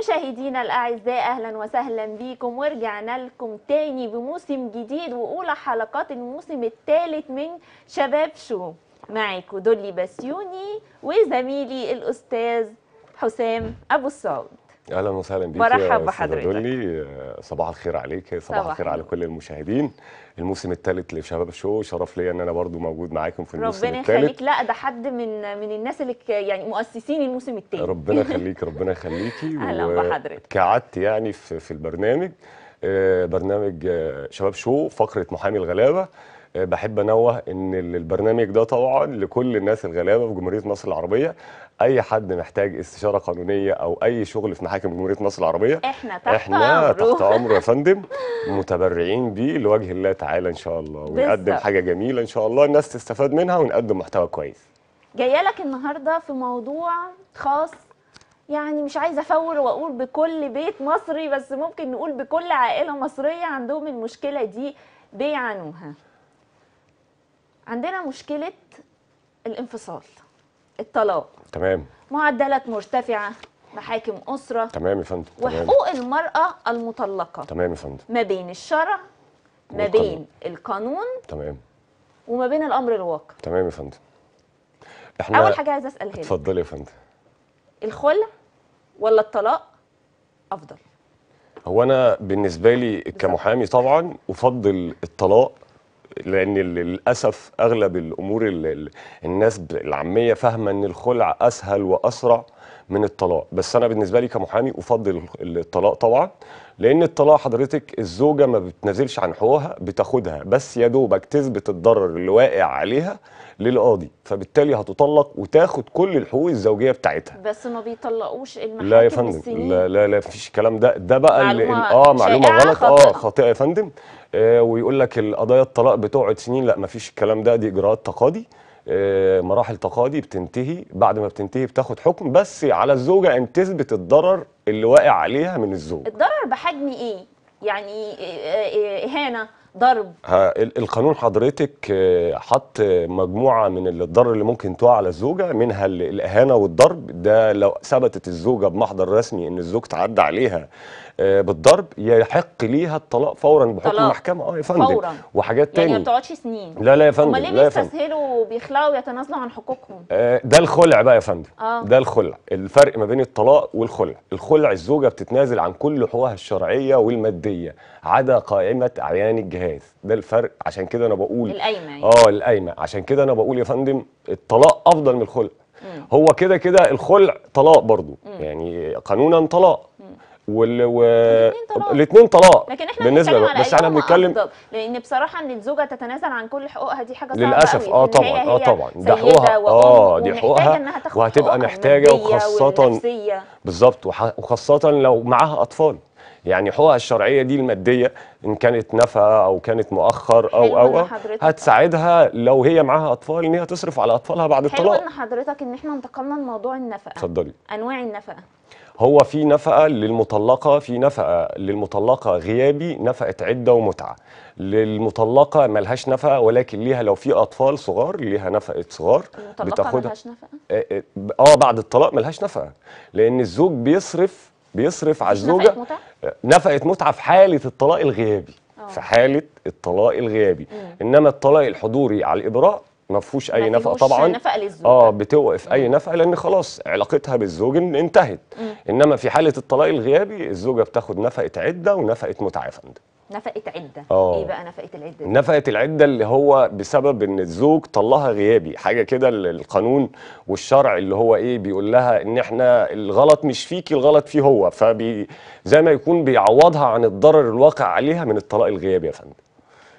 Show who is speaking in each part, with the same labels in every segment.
Speaker 1: مشاهدينا الاعزاء اهلا وسهلا بيكم ورجعنا لكم تاني بموسم جديد واولى حلقات الموسم الثالث من شباب شو معاكم دولي بسيوني وزميلي الاستاذ حسام ابو الصاوي
Speaker 2: اهلا وسهلا بيك مرحب بحضرتك دولي صباح الخير عليك صباح الخير على كل المشاهدين الموسم الثالث لشباب شو شرف ليا ان انا برضو موجود معاكم في الموسم الثالث ربنا يخليك
Speaker 1: لا ده حد من من الناس اللي يعني مؤسسين الموسم الثاني ربنا يخليك
Speaker 2: ربنا يخليكي اهلا بحضرتك قعدت يعني في, في البرنامج آه، برنامج آه، شباب شو فقره محامي الغلابه آه، بحب انوه ان البرنامج ده طبعا لكل الناس الغلابه في جمهوريه مصر العربيه اي حد محتاج استشاره قانونيه او اي شغل في محاكم جمهوريه مصر العربيه احنا تحت احنا تحت امره يا فندم متبرعين بيه لوجه الله تعالى ان شاء الله ونقدم حاجه جميله ان شاء الله الناس تستفاد منها ونقدم محتوى كويس
Speaker 1: جايه لك النهارده في موضوع خاص يعني مش عايزه افور واقول بكل بيت مصري بس ممكن نقول بكل عائله مصريه عندهم المشكله دي بيعانوها عندنا مشكله الانفصال الطلاق تمام معدلات مرتفعه محاكم اسره تمام
Speaker 2: يا فندم وحقوق
Speaker 1: المراه المطلقه تمام يا فندم ما بين الشرع ما بين القانون تمام وما بين الامر الواقع
Speaker 2: تمام يا فندم احنا اول حاجه عايزه اسالها لك اتفضلي يا فندم
Speaker 1: الخلع ولا الطلاق افضل
Speaker 2: هو انا بالنسبه لي كمحامي طبعا افضل الطلاق لان للاسف اغلب الامور اللي الناس العاميه فاهمه ان الخلع اسهل واسرع من الطلاق بس انا بالنسبه لي كمحامي افضل الطلاق طبعا لان الطلاق حضرتك الزوجه ما بتنزلش عن حقوقها بتاخدها بس يا دوبك تثبت الضرر اللي واقع عليها للقاضي فبالتالي هتطلق وتاخد كل الحقوق الزوجيه بتاعتها
Speaker 1: بس ما بيطلقوش المحاكم لا يا فندم لا
Speaker 2: لا لا مفيش الكلام ده ده بقى معلومة اه معلومه غلط اه خاطئه يا فندم آه، ويقول لك القضايا الطلاق بتقعد سنين لا ما فيش الكلام ده دي اجراءات تقاضي آه، مراحل تقاضي بتنتهي بعد ما بتنتهي بتاخد حكم بس على الزوجه ان تثبت الضرر اللي واقع عليها من الزوج
Speaker 1: الضرر بحجم ايه يعني آه، اهانه ضرب
Speaker 2: القانون حضرتك آه، حط مجموعه من الضرر اللي ممكن تقع على الزوجه منها الاهانه والضرب ده لو ثبتت الزوجه بمحضر رسمي ان الزوج تعدى عليها آه، بالضرب يحق ليها الطلاق فورا بحكم المحكمه اه يا فندم فورا وحاجات ثانيه يعني ما
Speaker 1: بتقعدش سنين لا لا يا فندم امال ليه بيستسهلوا وبيخلعوا ويتنازلوا عن حقوقهم
Speaker 2: آه، ده الخلع بقى يا فندم آه. ده الخلع الفرق ما بين الطلاق والخلع الخلع الزوجه بتتنازل عن كل حقوقها الشرعيه والماديه عدا قائمه اعيان الجهاز الجهاز ده الفرق عشان كده انا بقول القايمه يعني. اه القايمه عشان كده انا بقول يا فندم الطلاق افضل من الخلع مم. هو كده كده الخلع طلاق برضو مم. يعني قانونا طلاق مم. وال و... الاثنين طلاق لكن احنا بالنسبه بقى. بس احنا بنتكلم
Speaker 1: لان بصراحه ان الزوجه تتنازل عن كل حقوقها دي حاجه صعبه للاسف اه طبعا اه طبعا ده حقوقها اه دي حقوقها
Speaker 2: وهتبقى محتاجه وخاصه بالظبط وخاصه لو معاها اطفال يعني حقوقها الشرعيه دي الماديه ان كانت نفقه او كانت مؤخر او او, أو هتساعدها لو هي معاها اطفال ان هي تصرف على اطفالها بعد الطلاق حلو
Speaker 1: ان حضرتك ان احنا انتقلنا لموضوع النفقه اتفضلي انواع النفقه
Speaker 2: هو في نفقه للمطلقه في نفقه للمطلقه غيابي نفقه عده ومتعه للمطلقه ملهاش نفقه ولكن ليها لو في اطفال صغار ليها نفقه صغار المطلقه بتاخدها ملهاش نفقه اه, آه،, آه، بعد الطلاق ملهاش نفقه لان الزوج بيصرف بيصرف على الزوجه نفقه متعه نفقه متعه في حاله الطلاق الغيابي أوه. في حاله الطلاق الغيابي مم. انما الطلاق الحضوري على الابراء ما فيهوش اي نفقه طبعا نفقه اه بتوقف مم. اي نفقه لان خلاص علاقتها بالزوج انتهت مم. انما في حاله الطلاق الغيابي الزوجه بتاخد نفقه عده ونفقه متعه فندم
Speaker 1: نفقه عده أوه. ايه بقى نفقه العده دي؟ نفقه
Speaker 2: العده اللي هو بسبب ان الزوج طلقها غيابي حاجه كده القانون والشرع اللي هو ايه بيقول لها ان احنا الغلط مش فيكي الغلط فيه هو فبي زي ما يكون بيعوضها عن الضرر الواقع عليها من الطلاق الغيابي يا فندم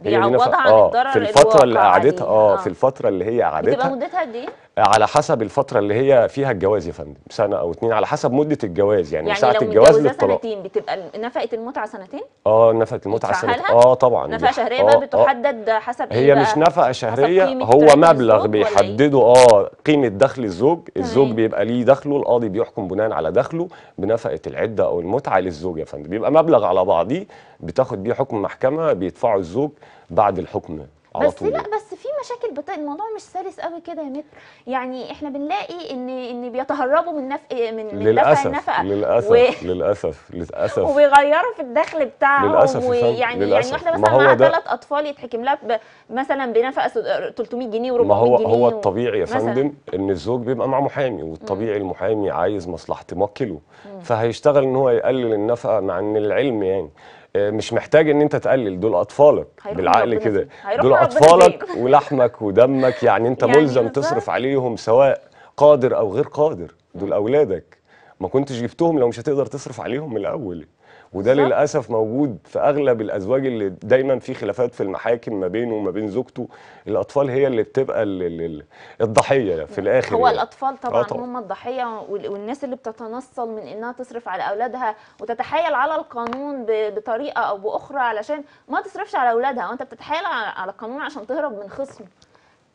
Speaker 2: بيعوضها عن آه، الضرر في الفتره اللي قعدتها اه في الفتره اللي هي قعدتها بتبقى مدتها قد ايه على حسب الفتره اللي هي فيها الجواز يا فندم سنه او اتنين على حسب مده الجواز يعني, يعني ساعه الجواز للطلاق
Speaker 1: سنتين بتبقى نفقه المتعه سنتين
Speaker 2: اه نفقه المتعه سنتين اه طبعا نفقه شهريه آه بقى آه. بتحدد
Speaker 1: حسب إيه هي إيه مش نفقه
Speaker 2: شهريه هو مبلغ بيحدده اه قيمه دخل الزوج الزوج بيبقى ليه دخله القاضي بيحكم بناء على دخله بنفقه العده او المتعه للزوج يا فندم بيبقى مبلغ على بعضيه بتاخد بيه حكم محكمه بيدفعه الزوج بعد الحكم على بس طول لا
Speaker 1: بس مشاكل بت... الموضوع مش سلس قوي كده يا متر يعني احنا بنلاقي ان ان بيتهربوا من نف... من, من للأسف دفع النفقه للاسف و...
Speaker 2: للاسف للاسف
Speaker 1: وبيغيروا في الدخل بتاعهم للاسف ويعني يعني للأسف. يعني واحده مثلا معاها ثلاث اطفال يتحكم لها ب... مثلا بنفقه 300 جنيه و400 جنيه ما هو هو الطبيعي يا فندم
Speaker 2: ان الزوج بيبقى معاه محامي والطبيعي المحامي عايز مصلحه موكله فهيشتغل ان هو يقلل النفقه مع ان العلم يعني مش محتاج ان انت تقلل دول اطفالك بالعقل كده دول اطفالك ولحمك ودمك يعني انت يعني ملزم تصرف عليهم سواء قادر او غير قادر دول اولادك ما كنتش جبتهم لو مش هتقدر تصرف عليهم من الاول وده صح. للاسف موجود في اغلب الازواج اللي دايما في خلافات في المحاكم ما بينه وما بين زوجته الاطفال هي اللي بتبقى الضحيه في الاخر هو يعني. الاطفال طبعا, آه، طبعا هم
Speaker 1: الضحيه والناس اللي بتتنصل من انها تصرف على اولادها وتتحايل على القانون بطريقه او باخرى علشان ما تصرفش على اولادها وانت بتتحايل على القانون عشان تهرب من خصم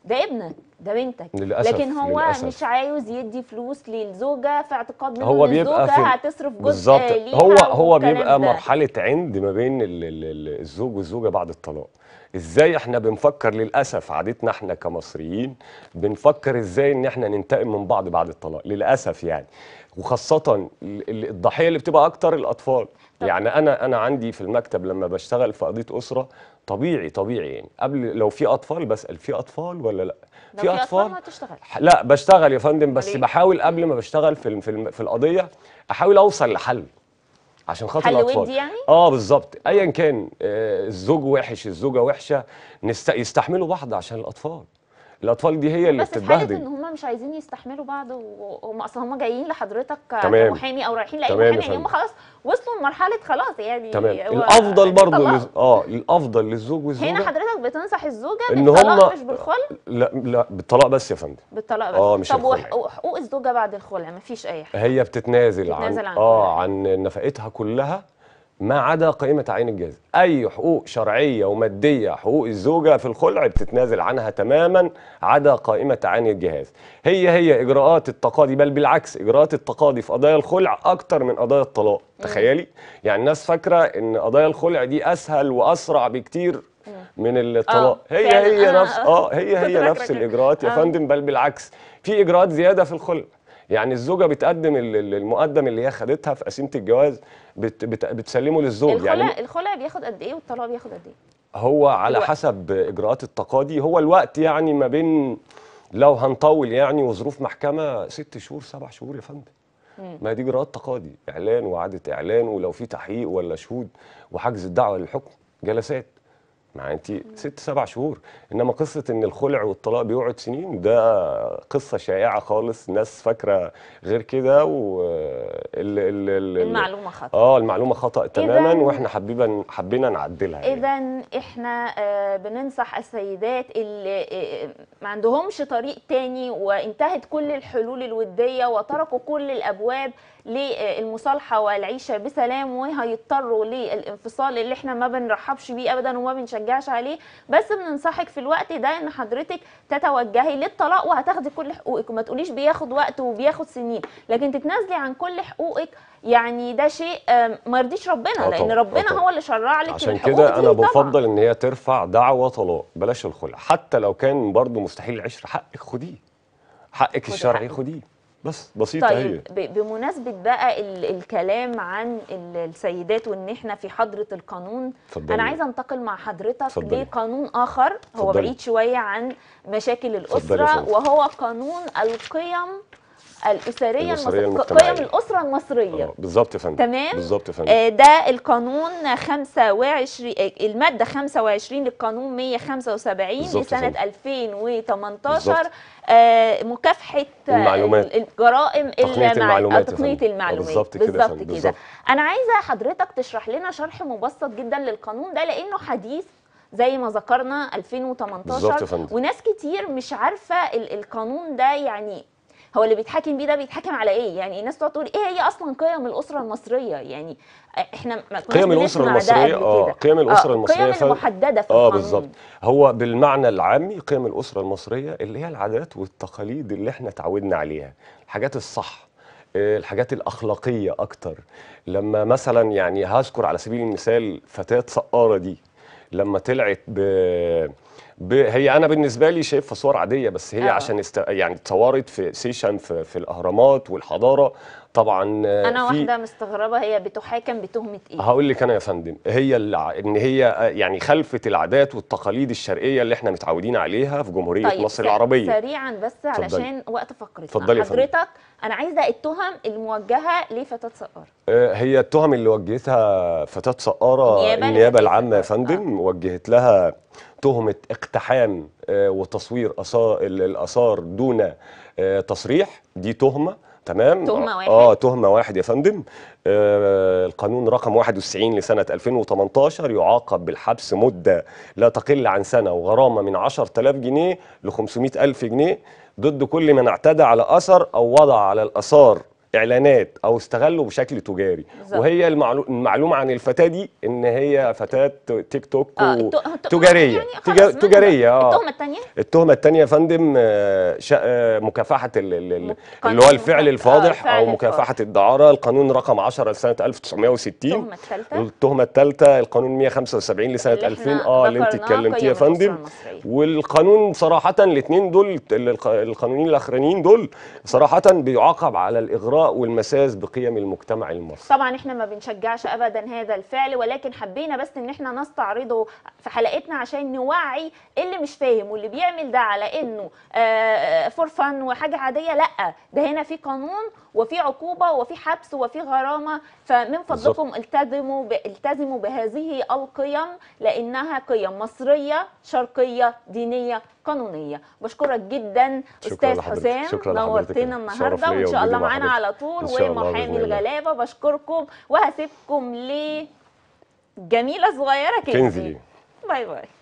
Speaker 1: ده ابنك ده بنتك للأسف لكن هو للأسف. مش عاوز يدي فلوس للزوجه في اعتقاد منه هو بيبقى الزوجه في... هتصرف جزء بالظبط هو هو بيبقى ده. مرحله
Speaker 2: عند ما بين ال ال ال الزوج والزوجه بعد الطلاق ازاي احنا بنفكر للاسف عادتنا احنا كمصريين بنفكر ازاي ان احنا ننتقم من بعض بعد الطلاق للاسف يعني وخاصه الضحيه اللي بتبقى اكتر الاطفال يعني انا انا عندي في المكتب لما بشتغل في قضيه اسره طبيعي طبيعي يعني قبل لو في اطفال بسال في اطفال ولا لا في اطفال تشتغل لا بشتغل يا فندم بس بحاول قبل ما بشتغل في في القضيه احاول اوصل لحل عشان خاطر الاطفال يعني؟ اه بالظبط ايا كان آه الزوج وحش الزوجه وحشه نست... يستحملوا بعض عشان الاطفال الاطفال دي هي اللي بتتبهدل
Speaker 1: مش عايزين يستحملوا بعض وهم اصل هم جايين لحضرتك كمحامي او رايحين لاي محامي يعني هم خلاص وصلوا لمرحله خلاص يعني تمام الافضل برضه لز...
Speaker 2: اه الافضل للزوج والزوجه هنا
Speaker 1: حضرتك بتنصح الزوجه ان هم مش بالخلع
Speaker 2: لا لا بالطلاق بس يا فندم
Speaker 1: بالطلاق بس اه مش طب وحقوق الزوجه بعد الخلع يعني مفيش اي حاجه
Speaker 2: هي بتتنازل, بتتنازل عن, عن اه عن نفقتها كلها ما عدا قائمة عين الجاز أي حقوق شرعية ومادية حقوق الزوجة في الخلع بتتنازل عنها تماما عدا قائمة عين الجهاز هي هي إجراءات التقاضي بل بالعكس إجراءات التقاضي في قضايا الخلع أكتر من قضايا الطلاق تخيلي يعني الناس فاكرة إن قضايا الخلع دي أسهل وأسرع بكتير من آه، الطلاق هي هي نفس اه هي هي نفس الاجراءات يا آه. فندم بل بالعكس في اجراءات زياده في الخلع يعني الزوجه بتقدم المقدم اللي هي خدتها في قسيمه الجواز بت بتسلمه للزوج الخلع يعني
Speaker 1: الخلع بياخد قد ايه والطلاق بياخد قد ايه
Speaker 2: هو على الوقت. حسب اجراءات التقاضي هو الوقت يعني ما بين لو هنطول يعني وظروف محكمه ست شهور سبع شهور يا فندم ما دي اجراءات تقاضي اعلان وعاده اعلان ولو في تحقيق ولا شهود وحجز الدعوه للحكم جلسات مع انت ست سبع شهور انما قصه ان الخلع والطلاق بيقعد سنين ده قصه شائعه خالص ناس فاكره غير كده و ال ال ال المعلومه خطا اه المعلومه خطا تماما واحنا حبيبا حبينا نعدلها يعني.
Speaker 1: اذا احنا آه، بننصح السيدات اللي آه، آه، ما عندهمش طريق تاني وانتهت كل الحلول الوديه وتركوا كل الابواب للمصالحه والعيشه بسلام وهيضطروا للانفصال اللي احنا ما بنرحبش بيه ابدا وما بنش بنشجعش عليه بس بننصحك في الوقت ده ان حضرتك تتوجهي للطلاق وهتاخدي كل حقوقك وما تقوليش بياخد وقت وبياخد سنين لكن تتنازلي عن كل حقوقك يعني ده شيء ما يرضيش ربنا أطلع. آه، لان آه، ربنا أطلع. هو اللي شرع لك عشان كده انا بفضل
Speaker 2: ان هي ترفع دعوه طلاق بلاش الخلع حتى لو كان برضه مستحيل العشره حقك خديه حقك الشرعي خديه بس بسيطه طيب
Speaker 1: هي بمناسبه بقى الكلام عن السيدات وان احنا في حضره القانون فضلي. انا عايزه انتقل مع حضرتك لقانون اخر هو فضلي. بعيد شويه عن مشاكل الاسره وهو قانون القيم الاسريه المصريه قيم الاسره المصريه آه،
Speaker 2: بالظبط يا فندم تمام بالظبط يا فندم آه ده
Speaker 1: القانون 25 آه، الماده 25 للقانون 175 لسنه 2018 آه مكافحه آه، المعلومات الجرائم تقنيه المعلومات تقنيه المعلومات بالظبط كده بالظبط كده انا عايزه حضرتك تشرح لنا شرح مبسط جدا للقانون ده لانه حديث زي ما ذكرنا 2018 وناس كتير مش عارفه القانون ده يعني هو اللي بيتحاكم بيه ده بيتحاكم على ايه يعني الناس تقعد تقول ايه هي اصلا قيم الاسره المصريه يعني احنا ما قيم الاسره المصريه اه قيم آه، الاسره آه المصريه قيم محدده في اه بالظبط
Speaker 2: هو بالمعنى العامي قيم الاسره المصريه اللي هي العادات والتقاليد اللي احنا اتعودنا عليها الحاجات الصح آه، الحاجات الاخلاقيه اكتر لما مثلا يعني هذكر على سبيل المثال فتاه سقاره دي لما طلعت ب ب... هي انا بالنسبه لي شايفها صور عاديه بس هي أوه. عشان است... يعني اتصورت في سيشن في... في الاهرامات والحضاره طبعا انا في... واحده
Speaker 1: مستغربه هي بتحاكم بتهمه ايه
Speaker 2: هقول لك انا يا فندم هي الع... ان هي آه، يعني خلفت العادات والتقاليد الشرقيه اللي احنا متعودين عليها في جمهوريه طيب مصر العربيه
Speaker 1: سريعا بس علشان وقت فقرتنا اتفضلي حضرتك انا عايزه التهم الموجهه لفتاه سقاره
Speaker 2: آه، هي التهم اللي وجهتها فتاه سقاره النيابه العامه يا فندم آه. وجهت لها تهمه اقتحام آه، وتصوير اثار الاثار دون آه، تصريح دي تهمه تمام تهمه واحد اه تهمه واحد يا فندم آه القانون رقم 91 لسنه 2018 يعاقب بالحبس مده لا تقل عن سنه وغرامه من 10000 جنيه ل 500000 جنيه ضد كل من اعتدى على اثر او وضع على الاثار اعلانات او استغلوا بشكل تجاري بالزبط. وهي المعلومه عن الفتاه دي ان هي فتاه تيك توك آه. و... تجاريه يعني تجار... تجاريه اه التهمه الثانيه التهمه الثانيه يا فندم آه، شا... آه، مكافحه ال... ال... اللي هو الفعل آه، الفاضح آه. او مكافحه الدعاره القانون رقم 10 لسنه 1960 التهمه الثالثه الثالثه القانون 175 لسنه 2000 اه اللي انت اتكلمتيها يا فندم والقانون صراحه الاثنين دول القانونين الاخرانيين دول صراحه بيعاقب على الاغراء والمساس بقيم المجتمع
Speaker 1: المصري طبعا احنا ما بنشجعش ابدا هذا الفعل ولكن حبينا بس ان احنا نستعرضه في حلقتنا عشان نوعي اللي مش فاهم واللي بيعمل ده على انه آه، آه، فور فن وحاجه عاديه لا ده هنا في قانون وفي عقوبه وفي حبس وفي غرامه فمن فضلكم التزموا التزموا بهذه القيم لانها قيم مصريه شرقيه دينيه قانونيه بشكرك جدا شكرا استاذ حسام شكرا نورتنا النهارده وان شاء الله معانا على طول ومحامي الغلابه بشكركم وهسيبكم ل جميله صغيره كده باي باي